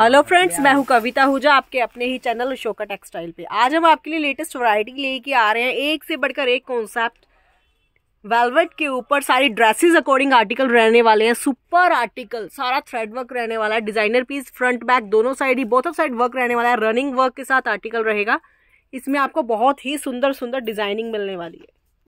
hello friends मैं हूं कविता हुजा आपके अपने ही चैनल अशोका टेक्सटाइल पे आज हम आपके लिए लेटेस्ट वैरायटी लेके आ रहे हैं एक से बढ़कर एक कॉन्सेप्ट वेलवेट के ऊपर सारी ड्रेसेस अकॉर्डिंग आर्टिकल रहने वाले हैं सुपर आर्टिकल सारा थ्रेड वर्क रहने वाला है डिजाइनर पीस फ्रंट बैक दोनों साइड ही बोथ ऑफ साइड वर्क रहने वाला है रनिंग वर्क के साथ आर्टिकल रहेगा इसमें आपको बहुत ही सुंदर सुंदर डिजाइनिंग मिलने वाली है